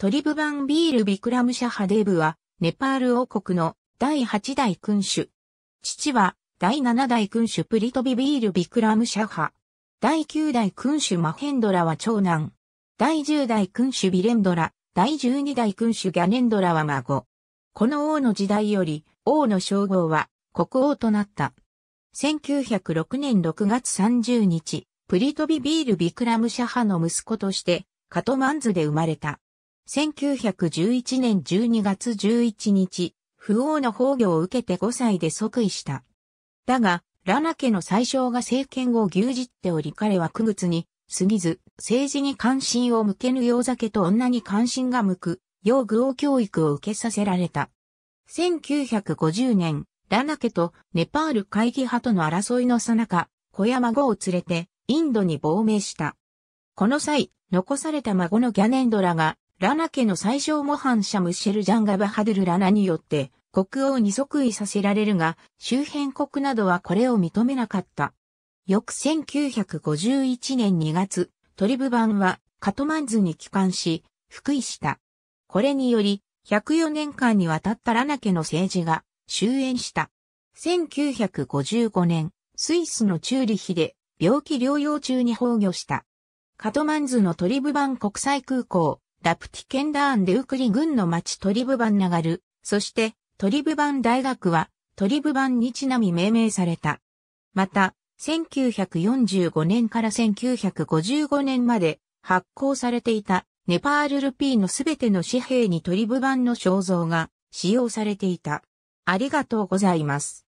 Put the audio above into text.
トリブバンビール・ビクラム・シャハデーブは、ネパール王国の第8代君主。父は、第7代君主プリトビビール・ビクラム・シャハ。第9代君主マヘンドラは長男。第10代君主ビレンドラ、第12代君主ギャネンドラは孫。この王の時代より、王の称号は国王となった。1906年6月30日、プリトビビール・ビクラム・シャハの息子として、カトマンズで生まれた。1911年12月11日、不王の崩御を受けて5歳で即位した。だが、ラナ家の最小が政権を牛耳っており彼は苦物に過ぎず、政治に関心を向けぬ洋酒と女に関心が向く、洋具王教育を受けさせられた。1950年、ラナ家とネパール会議派との争いのさなか、子や孫を連れてインドに亡命した。この際、残された孫のギャネンドラがラナ家の最小模範者ムシェル・ジャンガバハドゥル・ラナによって国王に即位させられるが、周辺国などはこれを認めなかった。翌1951年2月、トリブ版はカトマンズに帰還し、復位した。これにより、104年間にわたったラナ家の政治が終焉した。1955年、スイスのチューリヒで病気療養中に崩御した。カトマンズのトリブ版国際空港、ラプティケンダーンデウクリ軍の町トリブバンナガル、そしてトリブバン大学はトリブバンにちなみ命名された。また、1945年から1955年まで発行されていたネパールルピーのすべての紙幣にトリブバンの肖像が使用されていた。ありがとうございます。